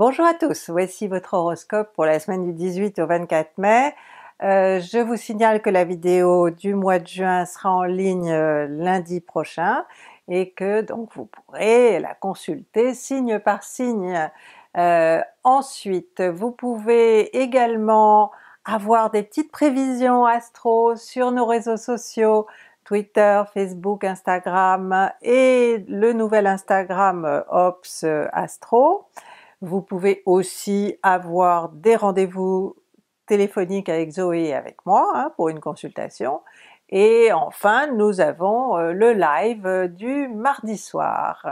Bonjour à tous, voici votre horoscope pour la semaine du 18 au 24 mai. Euh, je vous signale que la vidéo du mois de juin sera en ligne euh, lundi prochain et que donc vous pourrez la consulter signe par signe. Euh, ensuite, vous pouvez également avoir des petites prévisions astro sur nos réseaux sociaux, Twitter, Facebook, Instagram et le nouvel Instagram Ops Astro. Vous pouvez aussi avoir des rendez-vous téléphoniques avec Zoé et avec moi hein, pour une consultation. Et enfin, nous avons euh, le live euh, du mardi soir.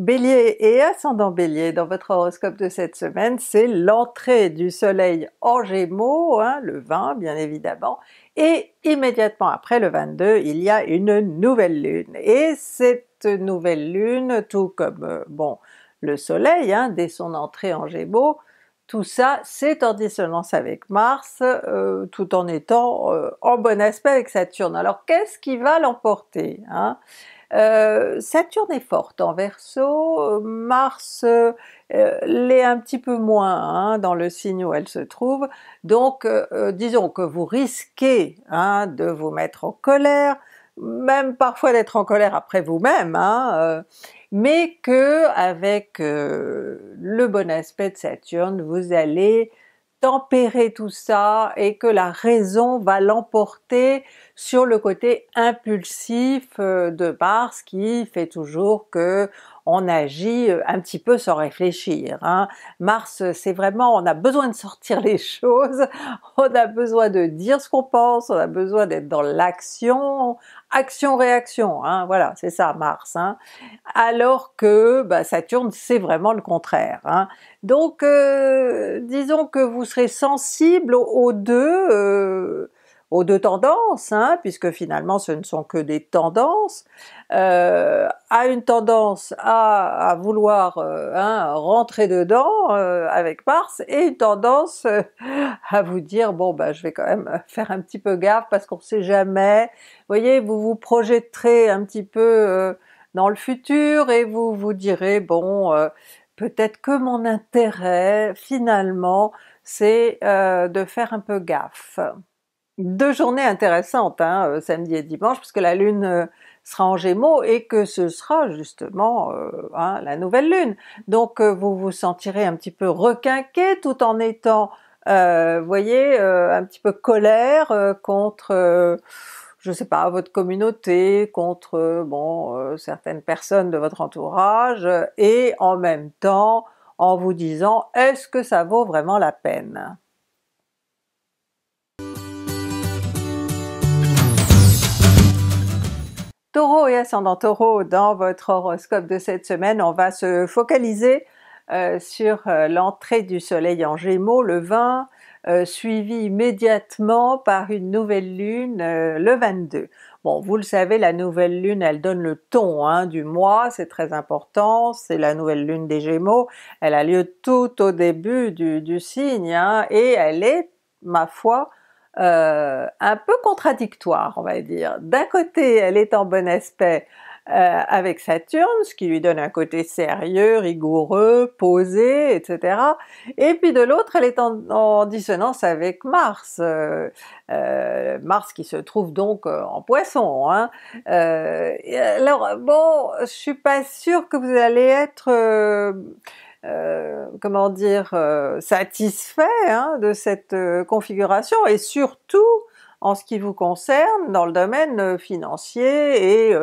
Bélier et ascendant Bélier, dans votre horoscope de cette semaine, c'est l'entrée du soleil en Gémeaux, hein, le 20 bien évidemment, et immédiatement après le 22, il y a une nouvelle lune. Et cette nouvelle lune, tout comme, euh, bon, le soleil hein, dès son entrée en Gémeaux, tout ça c'est en dissonance avec Mars, euh, tout en étant euh, en bon aspect avec Saturne. Alors qu'est-ce qui va l'emporter hein euh, Saturne est forte en Verseau, Mars euh, euh, l'est un petit peu moins hein, dans le signe où elle se trouve, donc disons que vous risquez hein, de vous mettre en colère, même parfois d'être en colère après vous-même, hein, mais que avec le bon aspect de Saturne, vous allez tempérer tout ça et que la raison va l'emporter sur le côté impulsif euh, de Mars qui fait toujours que on agit euh, un petit peu sans réfléchir. Hein. Mars, c'est vraiment, on a besoin de sortir les choses, on a besoin de dire ce qu'on pense, on a besoin d'être dans l'action, action-réaction, hein, voilà, c'est ça Mars. Hein. Alors que bah, Saturne, c'est vraiment le contraire. Donc, euh, disons que vous serez sensible aux deux, euh, aux deux tendances, puisque finalement ce ne sont que des tendances, euh, a une tendance à, vouloir euh, hein, rentrer dedans euh, avec Mars et une tendance à vous dire bon ben je vais quand même faire un petit peu gaffe parce qu'on ne sait jamais. Vous voyez, vous vous projetterez un petit peu dans le futur et vous vous direz bon peut-être que mon intérêt finalement c'est de faire un peu gaffe. Deux journées intéressantes hein, samedi et dimanche parce que la lune sera en Gémeaux et que ce sera justement euh, hein, la nouvelle lune. Donc euh, vous vous sentirez un petit peu requinqué tout en étant, euh, voyez, un petit peu colère contre, je sais pas, votre communauté, contre bon certaines personnes de votre entourage et en même temps en vous disant est-ce que ça vaut vraiment la peine Taureau et ascendant Taureau, dans votre horoscope de cette semaine, on va se focaliser euh, sur euh, l'entrée du soleil en Gémeaux le 20, euh, suivi immédiatement par une nouvelle lune le 22. Bon, vous le savez, la nouvelle lune, elle donne le ton hein, du mois, c'est très important, c'est la nouvelle lune des Gémeaux, elle a lieu tout au début du, signe, hein, et elle est, ma foi, euh, un peu contradictoire, on va dire. D'un côté, elle est en bon aspect euh, avec Saturne, ce qui lui donne un côté sérieux, rigoureux, posé, etc. Et puis de l'autre, elle est en, dissonance avec Mars, euh, Mars qui se trouve donc en Poisson. Hein. alors bon, je suis pas sûre que vous allez être euh, comment dire, euh, satisfait hein, de cette euh, configuration et surtout en ce qui vous concerne dans le domaine financier et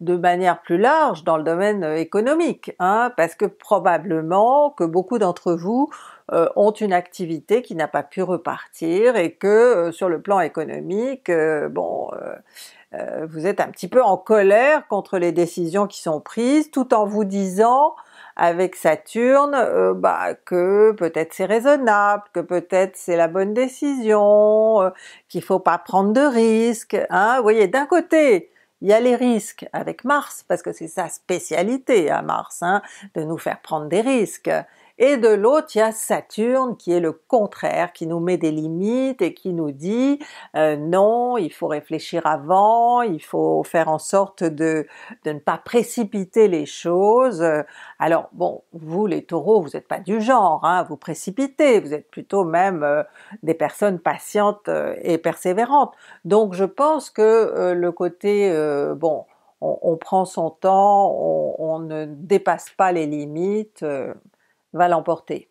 de manière plus large dans le domaine économique, hein, parce que probablement que beaucoup d'entre vous ont une activité qui n'a pas pu repartir et que sur le plan économique, bon, vous êtes un petit peu en colère contre les décisions qui sont prises, tout en vous disant avec Saturne, euh, bah, que peut-être c'est raisonnable, que peut-être c'est la bonne décision, euh, qu'il faut pas prendre de risques. Hein. Vous voyez, d'un côté, il y a les risques avec Mars, parce que c'est sa spécialité à Mars, hein, de nous faire prendre des risques. Et de l'autre, il y a Saturne qui est le contraire, qui nous met des limites et qui nous dit euh, non, il faut réfléchir avant, il faut faire en sorte de, ne pas précipiter les choses. Alors bon, vous les taureaux, vous n'êtes pas du genre, hein, vous précipitez, vous êtes plutôt même euh, des personnes patientes euh, et persévérantes. Donc je pense que le côté, bon, on, prend son temps, on, ne dépasse pas les limites, va l'emporter.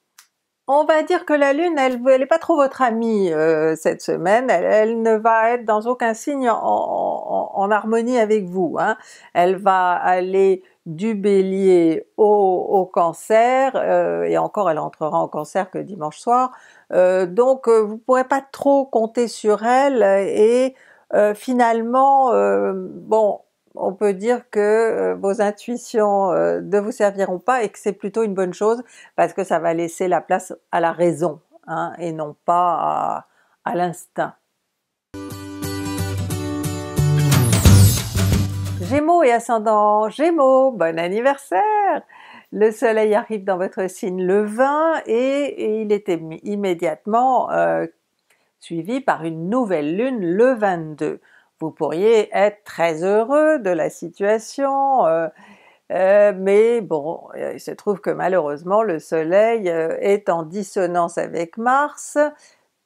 On va dire que la Lune, elle n'est pas trop votre amie euh, cette semaine, elle, ne va être dans aucun signe en, harmonie avec vous. Hein. Elle va aller du Bélier au, Cancer, euh, et encore elle entrera en Cancer que dimanche soir, euh, donc vous ne pourrez pas trop compter sur elle, et finalement, bon, on peut dire que euh, vos intuitions euh, ne vous serviront pas et que c'est plutôt une bonne chose parce que ça va laisser la place à la raison hein, et non pas à, l'instinct. Gémeaux et ascendant Gémeaux, bon anniversaire! Le soleil arrive dans votre signe le 20 et, il est immédiatement euh, suivi par une nouvelle lune le 22. Vous pourriez être très heureux de la situation, euh, euh, mais bon, euh, il se trouve que malheureusement le soleil est en dissonance avec Mars,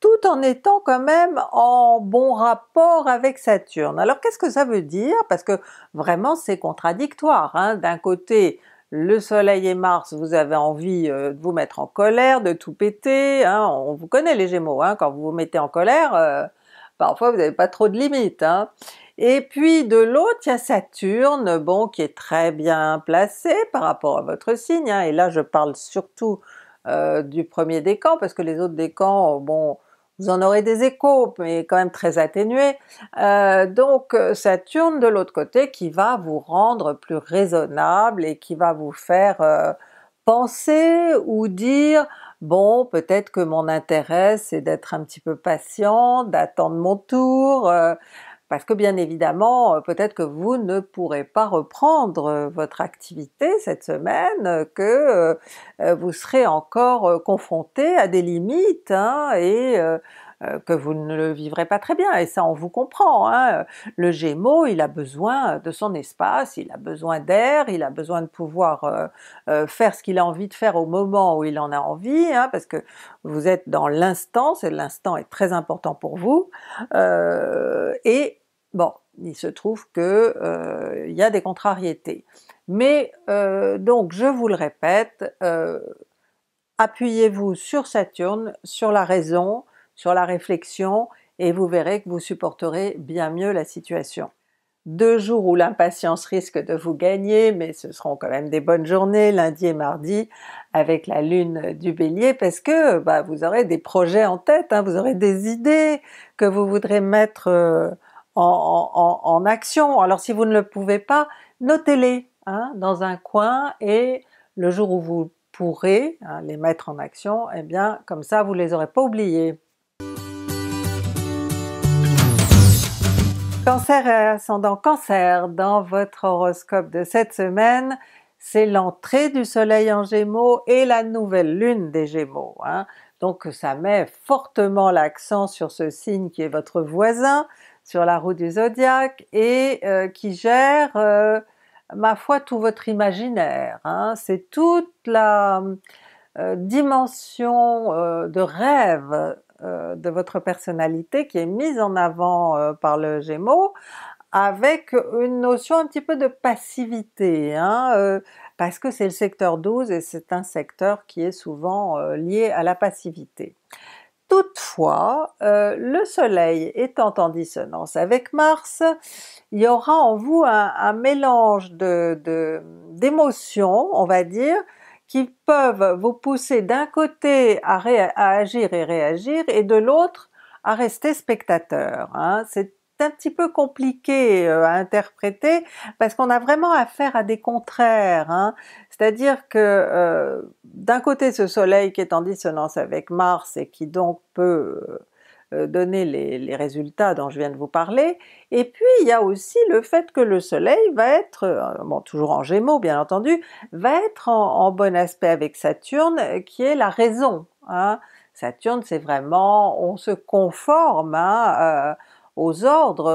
tout en étant quand même en bon rapport avec Saturne. Alors qu'est-ce que ça veut dire? Parce que vraiment c'est contradictoire, hein. d'un côté le Soleil et Mars, vous avez envie de vous mettre en colère, de tout péter, hein. on vous connaît les Gémeaux, hein. quand vous vous mettez en colère, Parfois vous n'avez pas trop de limites. Hein. Et puis de l'autre, il y a Saturne, bon, qui est très bien placé par rapport à votre signe, hein. et là je parle surtout euh, du premier décan, parce que les autres décans, bon, vous en aurez des échos, mais quand même très atténués. Euh, donc euh, Saturne de l'autre côté qui va vous rendre plus raisonnable et qui va vous faire penser ou dire bon peut-être que mon intérêt c'est d'être un petit peu patient, d'attendre mon tour, euh, parce que bien évidemment euh, peut-être que vous ne pourrez pas reprendre euh, votre activité cette semaine, que vous serez encore confronté à des limites hein, et euh, que vous ne le vivrez pas très bien, et ça on vous comprend. Hein. Le Gémeaux, il a besoin de son espace, il a besoin d'air, il a besoin de pouvoir euh, euh, faire ce qu'il a envie de faire au moment où il en a envie, hein, parce que vous êtes dans l'instant, l'instant est très important pour vous, et bon, il se trouve que il y a des contrariétés. Mais donc je vous le répète, appuyez-vous sur Saturne, sur la raison, sur la réflexion et vous verrez que vous supporterez bien mieux la situation. Deux jours où l'impatience risque de vous gagner, mais ce seront quand même des bonnes journées, lundi et mardi, avec la lune du Bélier, parce que bah, vous aurez des projets en tête, hein, vous aurez des idées que vous voudrez mettre euh, en, action. Alors si vous ne le pouvez pas, notez-les hein, dans un coin et le jour où vous pourrez hein, les mettre en action, eh bien comme ça vous les aurez pas oubliés. Cancer et euh, ascendant Cancer, dans votre horoscope de cette semaine, c'est l'entrée du soleil en Gémeaux et la nouvelle lune des Gémeaux. Hein. Donc ça met fortement l'accent sur ce signe qui est votre voisin, sur la roue du zodiaque et euh, qui gère euh, ma foi tout votre imaginaire. Hein. C'est toute la euh, dimension euh, de rêve euh, de votre personnalité qui est mise en avant par le Gémeaux avec une notion un petit peu de passivité, hein, parce que c'est le secteur 12 et c'est un secteur qui est souvent lié à la passivité. Toutefois, le soleil étant en dissonance avec Mars, il y aura en vous un, mélange d'émotions, on va dire, qui peuvent vous pousser d'un côté à, agir et réagir et de l'autre à rester spectateur. Hein. C'est un petit peu compliqué euh, à interpréter parce qu'on a vraiment affaire à des contraires. Hein. C'est-à-dire que euh, d'un côté ce soleil qui est en dissonance avec Mars et qui donc peut euh, euh, donner les, résultats dont je viens de vous parler, et puis il y a aussi le fait que le soleil va être, euh, bon toujours en Gémeaux bien entendu, va être en, bon aspect avec Saturne euh, qui est la raison. Hein. Saturne c'est vraiment on se conforme, hein, aux ordres,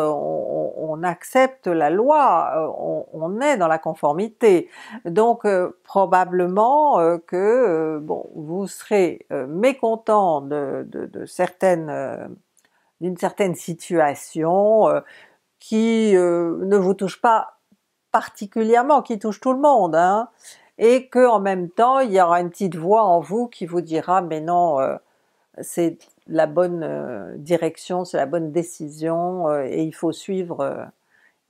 on, accepte la loi, euh, on, est dans la conformité. Donc euh, probablement euh, que bon, vous serez mécontent de, certaines d'une certaine situation qui ne vous touche pas particulièrement, qui touche tout le monde. Hein, et que en même temps il y aura une petite voix en vous qui vous dira mais non c'est la bonne euh, direction, c'est la bonne décision euh, et il faut suivre, euh,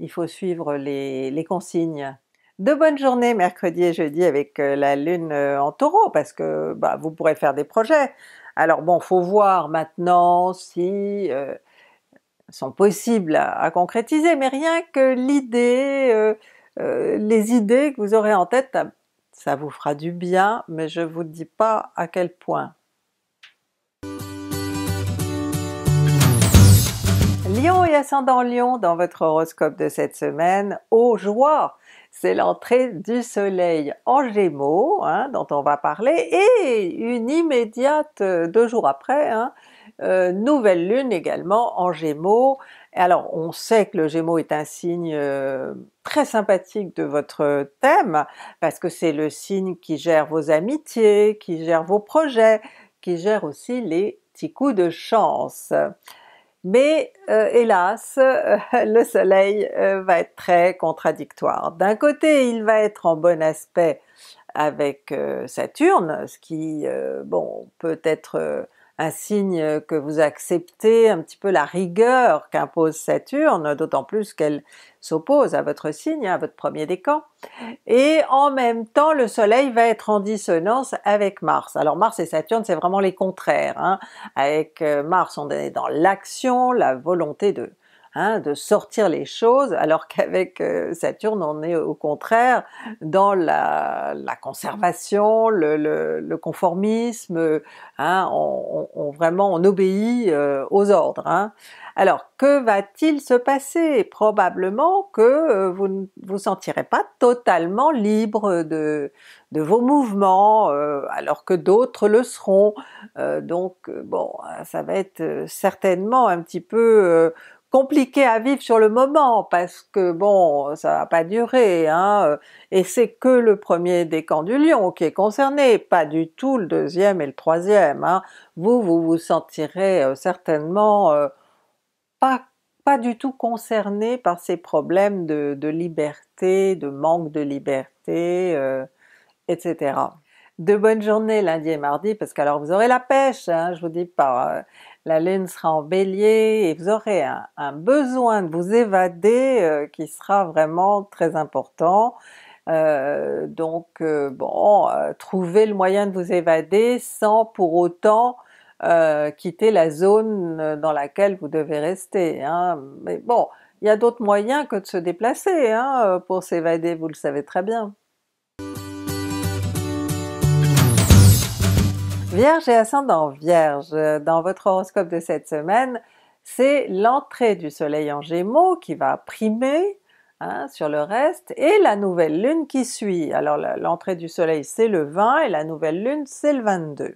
il faut suivre les, consignes. De bonnes journées mercredi et jeudi avec la lune en taureau parce que bah, vous pourrez faire des projets. Alors bon, faut voir maintenant si sont possibles à, concrétiser, mais rien que l'idée, les idées que vous aurez en tête, ça vous fera du bien, mais je ne vous dis pas à quel point. Lion et ascendant Lion dans votre horoscope de cette semaine, aux joie, C'est l'entrée du soleil en Gémeaux hein, dont on va parler, et une immédiate, euh, deux jours après, hein, euh, nouvelle lune également en Gémeaux. Alors on sait que le Gémeaux est un signe euh, très sympathique de votre thème, parce que c'est le signe qui gère vos amitiés, qui gère vos projets, qui gère aussi les petits coups de chance. Mais euh, hélas, euh, le Soleil euh, va être très contradictoire. D'un côté, il va être en bon aspect avec Saturne, ce qui bon peut être un signe euh, que vous acceptez un petit peu la rigueur qu'impose Saturne, d'autant plus qu'elle s'oppose à votre signe, à votre premier décan, et en même temps le soleil va être en dissonance avec Mars. Alors Mars et Saturne c'est vraiment les contraires, hein. avec euh, Mars on est dans l'action, la volonté de, Hein, de sortir les choses, alors qu'avec euh, Saturne, on est au contraire dans la, conservation, le, conformisme, hein, on, vraiment on obéit euh, aux ordres. Hein. Alors que va-t-il se passer? Probablement que euh, vous ne vous sentirez pas totalement libre de, vos mouvements, alors que d'autres le seront. donc bon, ça va être certainement un petit peu compliqué à vivre sur le moment parce que bon, ça va pas durer, hein, euh, et c'est que le premier décan du lion qui est concerné, pas du tout le deuxième et le troisième. Hein. Vous, vous vous sentirez euh, certainement euh, pas, du tout concerné par ces problèmes de, liberté, de manque de liberté, etc de bonnes journées lundi et mardi, parce qu'alors vous aurez la pêche, hein, je vous dis pas, euh, la Lune sera en Bélier et vous aurez un, besoin de vous évader euh, qui sera vraiment très important. Euh, donc bon, trouvez le moyen de vous évader sans pour autant quitter la zone dans laquelle vous devez rester. Hein. Mais bon, il y a d'autres moyens que de se déplacer hein, pour s'évader, vous le savez très bien. Vierge et ascendant Vierge, euh, dans votre horoscope de cette semaine, c'est l'entrée du soleil en Gémeaux qui va primer hein, sur le reste, et la nouvelle lune qui suit. Alors l'entrée du soleil c'est le 20 et la nouvelle lune c'est le 22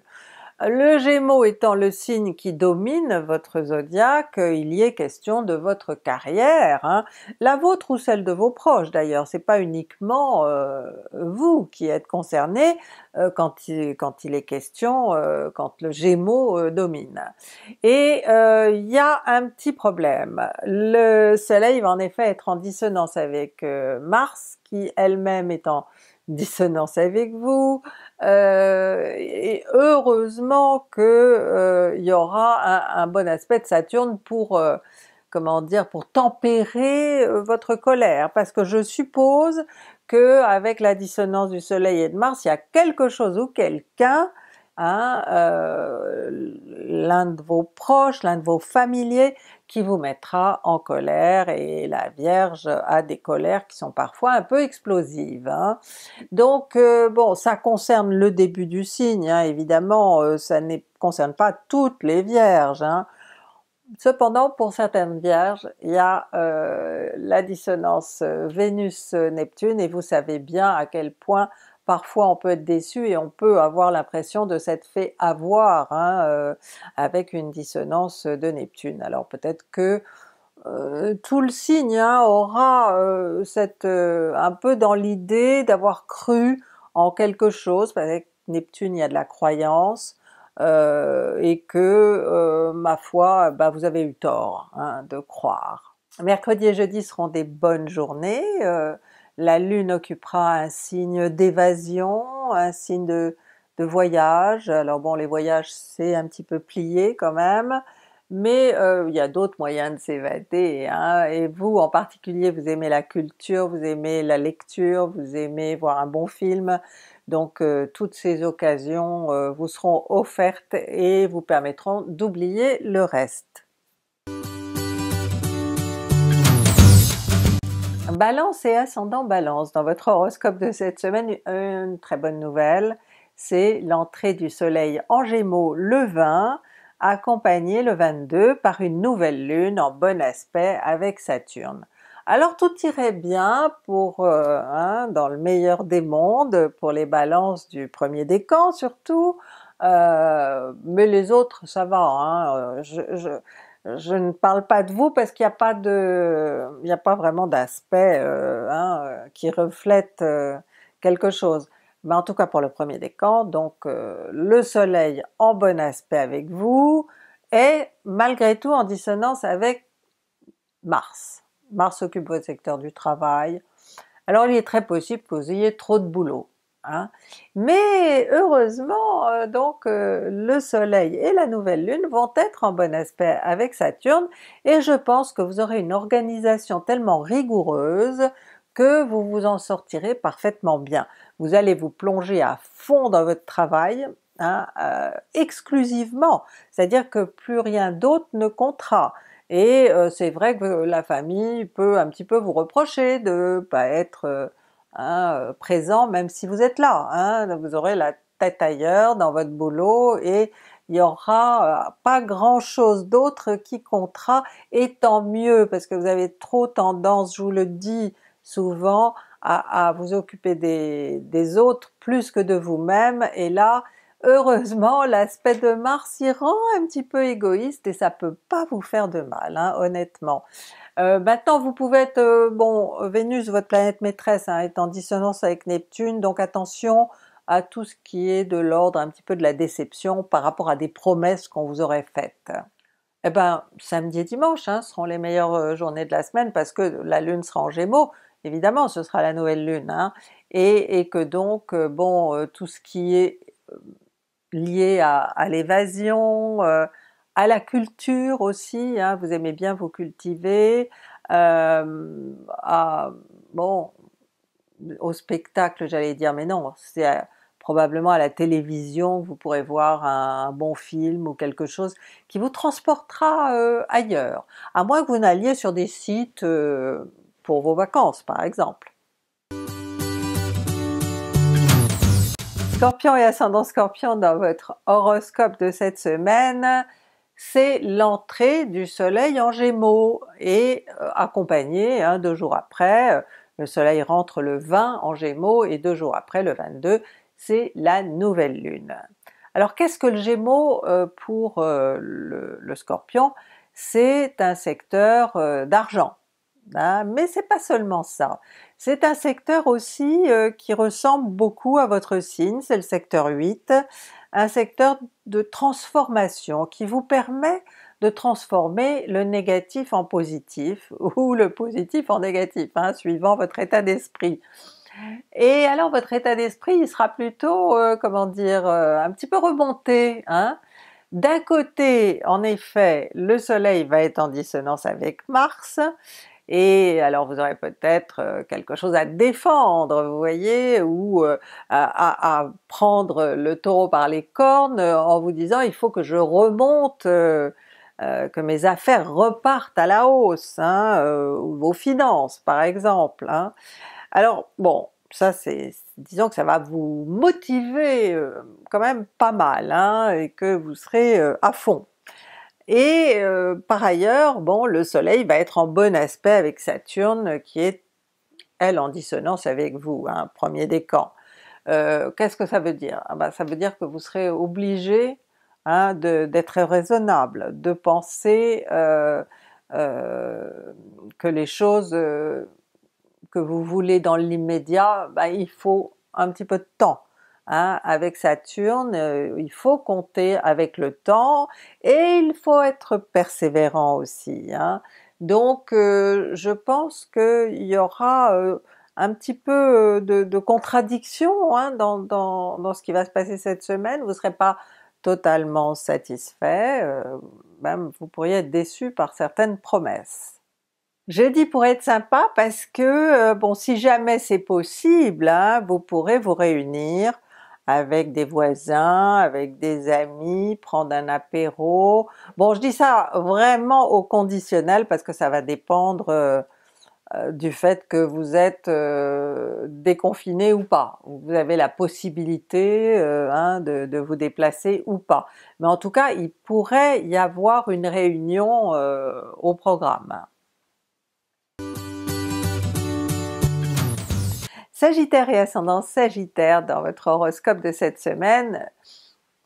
le Gémeaux étant le signe qui domine votre zodiaque, il y est question de votre carrière, hein. la vôtre ou celle de vos proches d'ailleurs, c'est pas uniquement euh, vous qui êtes concerné euh, quand, il, est question, euh, quand le Gémeaux domine. Et il y a un petit problème, le soleil va en effet être en dissonance avec Mars qui elle-même est en dissonance avec vous, euh, et heureusement qu'il il euh, y aura un, bon aspect de Saturne pour euh, comment dire pour tempérer votre colère, parce que je suppose que avec la dissonance du Soleil et de Mars, il y a quelque chose ou quelqu'un Hein, euh, l'un de vos proches, l'un de vos familiers qui vous mettra en colère et la Vierge a des colères qui sont parfois un peu explosives. Hein. Donc euh, bon, ça concerne le début du signe, hein, évidemment, euh, ça ne concerne pas toutes les Vierges, Cependant, pour certaines vierges, il y a euh, la dissonance euh, Vénus-Neptune et vous savez bien à quel point parfois on peut être déçu et on peut avoir l'impression de s'être fait avoir hein, euh, avec une dissonance de Neptune. Alors peut-être que tout le signe hein, aura cette, un peu dans l'idée d'avoir cru en quelque chose, parce que Neptune il y a de la croyance, euh, et que, euh, ma foi, bah, vous avez eu tort hein, de croire. Mercredi et jeudi seront des bonnes journées, euh, la Lune occupera un signe d'évasion, un signe de, voyage, alors bon les voyages c'est un petit peu plié quand même, mais il y a d'autres moyens de s'évader, hein. et vous en particulier vous aimez la culture, vous aimez la lecture, vous aimez voir un bon film, donc euh, toutes ces occasions euh, vous seront offertes et vous permettront d'oublier le reste. Balance et ascendant Balance, dans votre horoscope de cette semaine, une très bonne nouvelle, c'est l'entrée du soleil en Gémeaux le 20, accompagné le 22 par une nouvelle lune en bon aspect avec Saturne alors tout irait bien pour, euh, hein, dans le meilleur des mondes, pour les balances du premier décan surtout, euh, mais les autres ça va, hein. je, ne parle pas de vous parce qu'il n'y a pas de, il a pas vraiment d'aspect euh, hein, qui reflète quelque chose. Mais en tout cas pour le premier décan, donc le soleil en bon aspect avec vous, et malgré tout en dissonance avec Mars. Mars occupe votre secteur du travail. Alors il est très possible que vous ayez trop de boulot. Hein. Mais heureusement, euh, donc euh, le Soleil et la nouvelle Lune vont être en bon aspect avec Saturne et je pense que vous aurez une organisation tellement rigoureuse que vous vous en sortirez parfaitement bien. Vous allez vous plonger à fond dans votre travail, hein, euh, exclusivement, c'est-à-dire que plus rien d'autre ne comptera. Et euh, c'est vrai que la famille peut un petit peu vous reprocher de ne pas être euh, hein, euh, présent, même si vous êtes là. Hein. vous aurez la tête ailleurs dans votre boulot et il y aura pas grand chose d'autre qui comptera, et tant mieux, parce que vous avez trop tendance, je vous le dis souvent, à, vous occuper des, autres plus que de vous-même, et là Heureusement, l'aspect de Mars y rend un petit peu égoïste et ça peut pas vous faire de mal, hein, honnêtement. Euh, maintenant vous pouvez être, euh, bon Vénus, votre planète maîtresse, hein, est en dissonance avec Neptune, donc attention à tout ce qui est de l'ordre un petit peu de la déception par rapport à des promesses qu'on vous aurait faites. Eh ben samedi et dimanche hein, seront les meilleures euh, journées de la semaine parce que la Lune sera en Gémeaux, évidemment ce sera la nouvelle Lune, et, que donc bon tout ce qui est lié à, l'évasion, euh, à la culture aussi, hein, vous aimez bien vous cultiver, euh, à, bon, au spectacle j'allais dire, mais non, c'est probablement à la télévision, vous pourrez voir un, bon film ou quelque chose qui vous transportera euh, ailleurs, à moins que vous n'alliez sur des sites pour vos vacances par exemple. Scorpion et ascendant Scorpion dans votre horoscope de cette semaine, c'est l'entrée du soleil en Gémeaux et euh, accompagné hein, deux jours après, euh, le soleil rentre le 20 en Gémeaux et deux jours après, le 22, c'est la nouvelle lune. Alors qu'est-ce que le Gémeaux euh, pour le, Scorpion? C'est un secteur d'argent, mais hein, mais c'est pas seulement ça. C'est un secteur aussi euh, qui ressemble beaucoup à votre signe, c'est le secteur 8, un secteur de transformation qui vous permet de transformer le négatif en positif ou le positif en négatif, hein, suivant votre état d'esprit. Et alors votre état d'esprit il sera plutôt, euh, comment dire, euh, un petit peu remonté. Hein. D'un côté, en effet, le soleil va être en dissonance avec Mars, et alors vous aurez peut-être euh, quelque chose à défendre, vous voyez, ou euh, à, prendre le taureau par les cornes euh, en vous disant il faut que je remonte, que mes affaires repartent à la hausse, hein, vos finances par exemple. Hein. Alors bon, ça c'est, disons que ça va vous motiver quand même pas mal, hein, et que vous serez à fond. Et euh, par ailleurs, bon, le Soleil va être en bon aspect avec Saturne euh, qui est, elle, en dissonance avec vous, hein, premier décan. Euh, qu'est-ce que ça veut dire ah bah, Ça veut dire que vous serez obligé hein, d'être raisonnable, de penser que les choses que vous voulez dans l'immédiat, bah, il faut un petit peu de temps. Hein, avec Saturne, euh, il faut compter avec le temps et il faut être persévérant aussi. Hein. Donc euh, je pense qu'il y aura euh, un petit peu de, contradiction hein, dans, dans, dans, ce qui va se passer cette semaine, vous ne serez pas totalement satisfait, même vous pourriez être déçu par certaines promesses. J'ai dit pour être sympa parce que, bon, si jamais c'est possible, vous pourrez vous réunir avec des voisins, avec des amis, prendre un apéro. Bon, je dis ça vraiment au conditionnel parce que ça va dépendre euh, euh, du fait que vous êtes euh, déconfiné ou pas. Vous avez la possibilité hein, de, vous déplacer ou pas. Mais en tout cas, il pourrait y avoir une réunion au programme. Sagittaire et ascendant Sagittaire dans votre horoscope de cette semaine,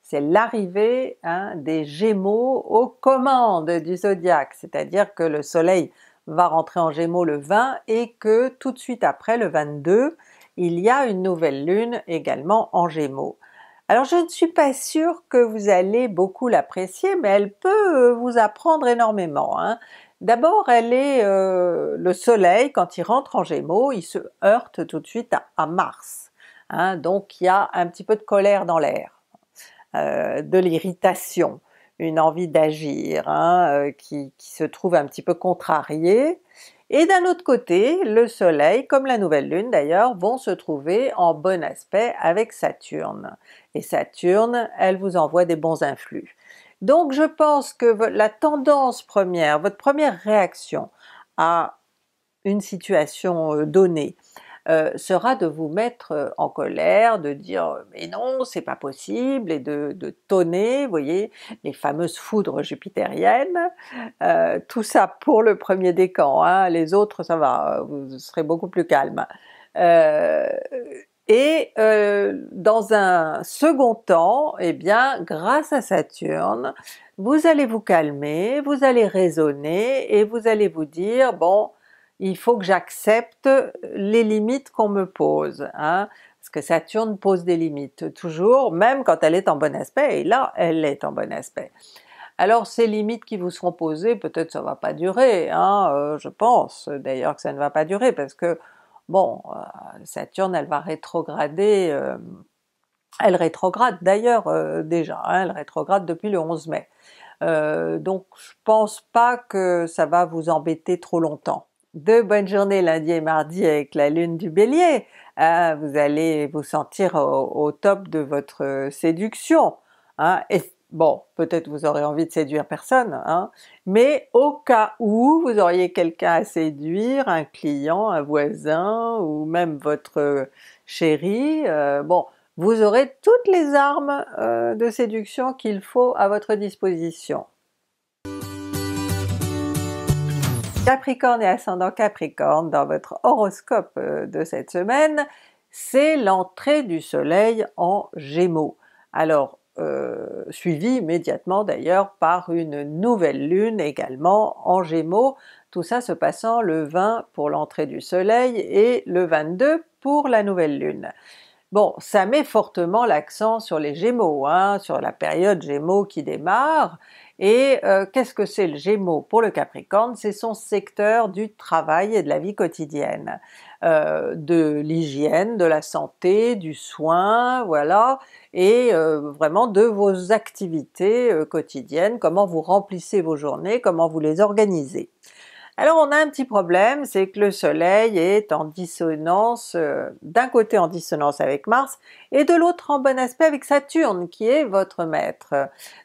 c'est l'arrivée hein, des Gémeaux aux commandes du zodiaque, c'est-à-dire que le Soleil va rentrer en Gémeaux le 20 et que tout de suite après, le 22, il y a une nouvelle lune également en Gémeaux. Alors je ne suis pas sûre que vous allez beaucoup l'apprécier, mais elle peut vous apprendre énormément. Hein. D'abord, elle est euh, le Soleil, quand il rentre en Gémeaux, il se heurte tout de suite à, Mars. Hein, donc il y a un petit peu de colère dans l'air, euh, de l'irritation, une envie d'agir hein, euh, qui, qui, se trouve un petit peu contrariée. Et d'un autre côté, le Soleil, comme la nouvelle Lune d'ailleurs, vont se trouver en bon aspect avec Saturne. Et Saturne, elle vous envoie des bons influx. Donc je pense que la tendance première, votre première réaction à une situation euh, donnée, euh, sera de vous mettre euh, en colère, de dire mais non, c'est pas possible, et de, tonner, vous voyez, les fameuses foudres jupitériennes, tout ça pour le premier décan, hein. les autres ça va, vous serez beaucoup plus calme. Et euh, dans un second temps, eh bien, grâce à Saturne, vous allez vous calmer, vous allez raisonner et vous allez vous dire bon, il faut que j'accepte les limites qu'on me pose. Hein. parce que Saturne pose des limites toujours, même quand elle est en bon aspect, et là elle est en bon aspect. Alors ces limites qui vous seront posées, peut-être ça ne va pas durer, hein, euh, je pense d'ailleurs que ça ne va pas durer parce que Bon, euh, Saturne, elle va rétrograder, euh, elle rétrograde d'ailleurs euh, déjà, hein, elle rétrograde depuis le 11 mai. donc je pense pas que ça va vous embêter trop longtemps. Deux bonnes journées lundi et mardi avec la lune du bélier, ah, vous allez vous sentir au, top de votre séduction, hein, Bon, peut-être vous aurez envie de séduire personne, hein, mais au cas où vous auriez quelqu'un à séduire, un client, un voisin ou même votre euh, chéri, euh, bon, vous aurez toutes les armes euh, de séduction qu'il faut à votre disposition. Capricorne et ascendant Capricorne, dans votre horoscope de cette semaine, c'est l'entrée du soleil en Gémeaux. Alors euh, suivi immédiatement d'ailleurs par une nouvelle lune également en Gémeaux, tout ça se passant le 20 pour l'entrée du soleil et le 22 pour la nouvelle lune. Bon, ça met fortement l'accent sur les Gémeaux, hein, sur la période Gémeaux qui démarre, et euh, qu'est-ce que c'est le Gémeaux pour le Capricorne C'est son secteur du travail et de la vie quotidienne, euh, de l'hygiène, de la santé, du soin, voilà, et euh, vraiment de vos activités quotidiennes, comment vous remplissez vos journées, comment vous les organisez. Alors on a un petit problème, c'est que le Soleil est en dissonance, euh, d'un côté en dissonance avec Mars, et de l'autre en bon aspect avec Saturne qui est votre maître.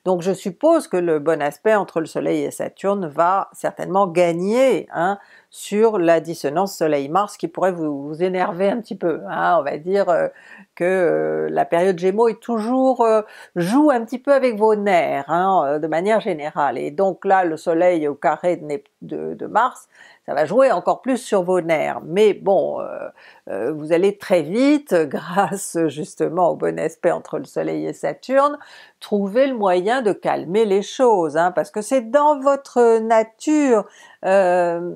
Donc je suppose que le bon aspect entre le Soleil et Saturne va certainement gagner hein, sur la dissonance Soleil-Mars qui pourrait vous, énerver un petit peu. Hein. On va dire euh, que euh, la période Gémeaux est toujours euh, joue un petit peu avec vos nerfs hein, de manière générale. Et donc là, le Soleil au carré de, Mars, ça va jouer encore plus sur vos nerfs. Mais bon, vous allez très vite grâce justement au bon aspect entre le Soleil et Saturne trouver le moyen de calmer les choses, hein, parce que c'est dans votre nature euh,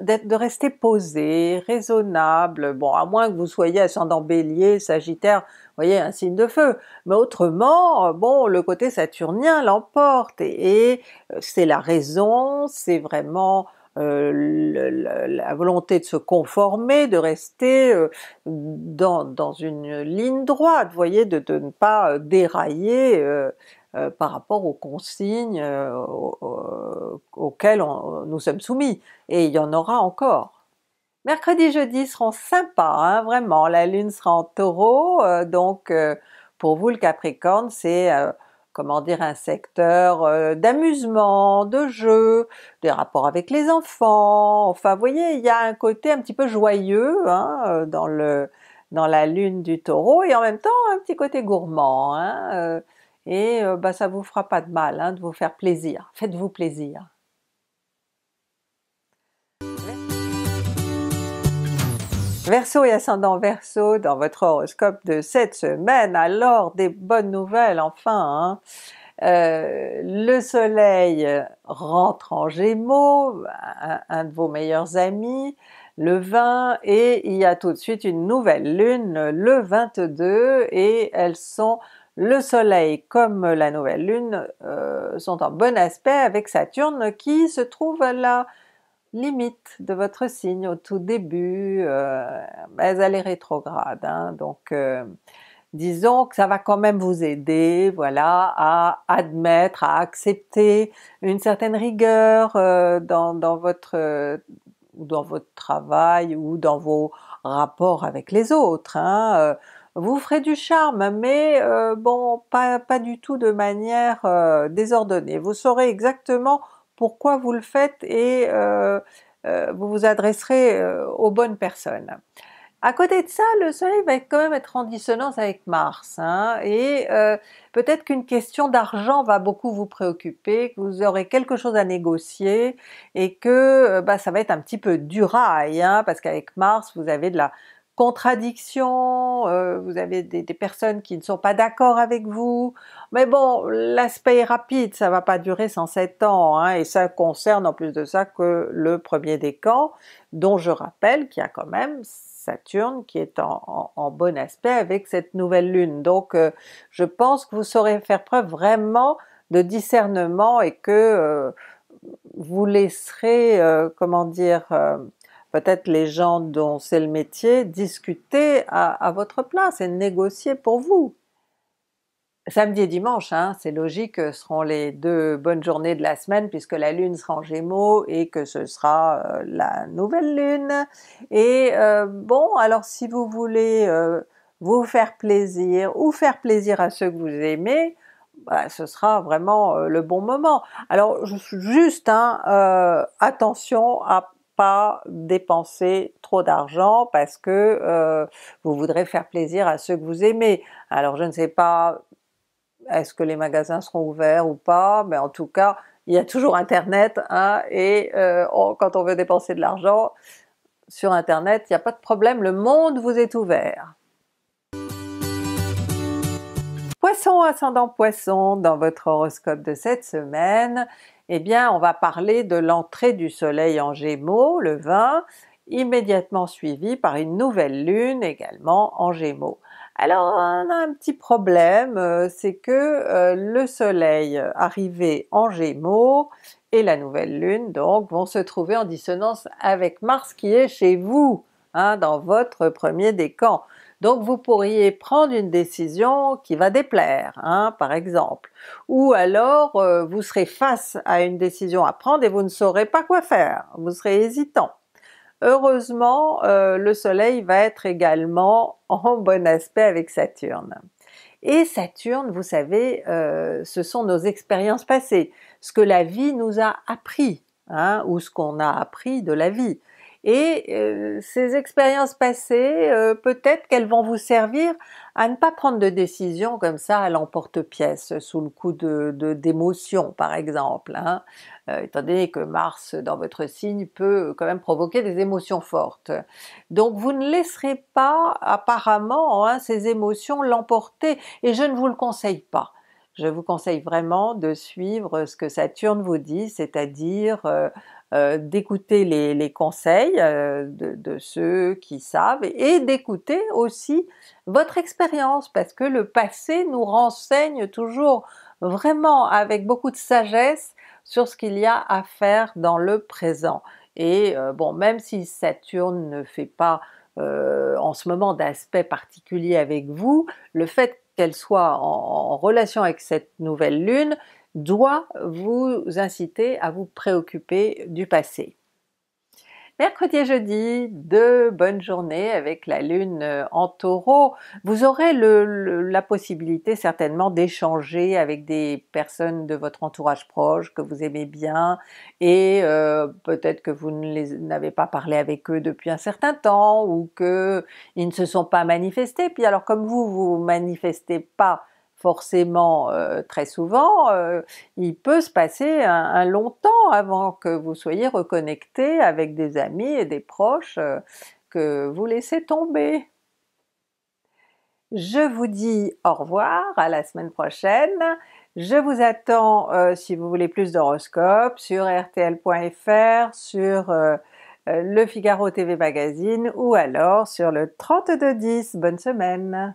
de rester posé, raisonnable, bon à moins que vous soyez ascendant bélier, sagittaire, vous voyez un signe de feu, mais autrement, bon le côté saturnien l'emporte et euh, c'est la raison, c'est vraiment euh, la, volonté de se conformer, de rester euh, dans, dans, une ligne droite, vous voyez, de, de, ne pas euh, dérailler par rapport aux consignes auxquelles nous sommes soumis, et il y en aura encore. Mercredi, jeudi seront sympas, hein, vraiment, la lune sera en taureau, donc pour vous le Capricorne c'est comment dire, un secteur euh, d'amusement, de jeu, des rapports avec les enfants, enfin vous voyez, il y a un côté un petit peu joyeux hein, euh, dans la lune du taureau et en même temps un petit côté gourmand hein, euh, et bah, ça vous fera pas de mal hein, de vous faire plaisir, faites-vous plaisir. Verseau et ascendant Verseau dans votre horoscope de cette semaine, alors des bonnes nouvelles enfin! Hein. Euh, le soleil rentre en Gémeaux, un, de vos meilleurs amis, le 20, et il y a tout de suite une nouvelle lune le 22, et elles sont le soleil comme la nouvelle lune euh, sont en bon aspect avec Saturne qui se trouve là limite de votre signe au tout début, euh, elle est rétrograde, hein, donc euh, disons que ça va quand même vous aider, voilà, à admettre, à accepter une certaine rigueur euh, dans, votre dans votre travail ou dans vos rapports avec les autres. Hein, euh, vous ferez du charme, mais bon, pas, pas, du tout de manière désordonnée. Vous saurez exactement pourquoi vous le faites et euh, euh, vous vous adresserez euh, aux bonnes personnes. À côté de ça, le Soleil va quand même être en dissonance avec Mars, hein, et peut-être qu'une question d'argent va beaucoup vous préoccuper, que vous aurez quelque chose à négocier, et que bah, ça va être un petit peu du rail, hein, parce qu'avec Mars vous avez de la, contradictions, euh, vous avez des, personnes qui ne sont pas d'accord avec vous, mais bon, l'aspect est rapide, ça ne va pas durer 107 ans, hein, et ça concerne en plus de ça que le premier décan, dont je rappelle qu'il y a quand même Saturne qui est en, bon aspect avec cette nouvelle lune. Donc euh, je pense que vous saurez faire preuve vraiment de discernement et que euh, vous laisserez, comment dire, peut-être les gens dont c'est le métier, discuter à, votre place et négocier pour vous. Samedi et dimanche, hein, c'est logique, seront les deux bonnes journées de la semaine puisque la Lune sera en Gémeaux et que ce sera euh, la nouvelle Lune. Et euh, bon, alors si vous voulez euh, vous faire plaisir ou faire plaisir à ceux que vous aimez, bah, ce sera vraiment le bon moment. Alors juste, hein, attention à pas dépenser trop d'argent parce que euh, vous voudrez faire plaisir à ceux que vous aimez. Alors je ne sais pas est-ce que les magasins seront ouverts ou pas, mais en tout cas il y a toujours internet hein, et euh, quand on veut dépenser de l'argent sur internet il n'y a pas de problème, le monde vous est ouvert. Poisson, ascendant Poisson, dans votre horoscope de cette semaine, eh bien on va parler de l'entrée du soleil en Gémeaux le 20, immédiatement suivi par une nouvelle lune également en Gémeaux. Alors on a un petit problème, euh, c'est que euh, le soleil arrivé en Gémeaux et la nouvelle lune donc vont se trouver en dissonance avec Mars qui est chez vous, hein, dans votre premier décan. Donc vous pourriez prendre une décision qui va déplaire, hein, par exemple. Ou alors euh, vous serez face à une décision à prendre et vous ne saurez pas quoi faire, vous serez hésitant. Heureusement, euh, le soleil va être également en bon aspect avec Saturne. Et Saturne, vous savez, euh, ce sont nos expériences passées, ce que la vie nous a appris, hein, ou ce qu'on a appris de la vie. Et euh, ces expériences passées, euh, peut-être qu'elles vont vous servir à ne pas prendre de décision comme ça à l'emporte-pièce, sous le coup de, d'émotion par exemple, hein. euh, étant donné que Mars dans votre signe peut quand même provoquer des émotions fortes. Donc vous ne laisserez pas apparemment hein, ces émotions l'emporter, et je ne vous le conseille pas je vous conseille vraiment de suivre ce que Saturne vous dit, c'est-à-dire euh, euh, d'écouter les, conseils euh, de, ceux qui savent et d'écouter aussi votre expérience parce que le passé nous renseigne toujours vraiment avec beaucoup de sagesse sur ce qu'il y a à faire dans le présent. Et bon, même si Saturne ne fait pas en ce moment d'aspect particulier avec vous, le fait qu'elle soit en relation avec cette nouvelle lune, doit vous inciter à vous préoccuper du passé mercredi et jeudi, deux bonnes journées avec la lune euh, en taureau. Vous aurez la possibilité certainement d'échanger avec des personnes de votre entourage proche que vous aimez bien et euh, peut-être que vous n'avez pas parlé avec eux depuis un certain temps ou ils ne se sont pas manifestés. Puis alors comme vous, vous manifestez pas forcément euh, très souvent, euh, il peut se passer un, long temps avant que vous soyez reconnecté avec des amis et des proches euh, que vous laissez tomber. Je vous dis au revoir, à la semaine prochaine. Je vous attends si vous voulez plus d'horoscopes sur rtl.fr, sur le Figaro TV Magazine ou alors sur le 3210. Bonne semaine!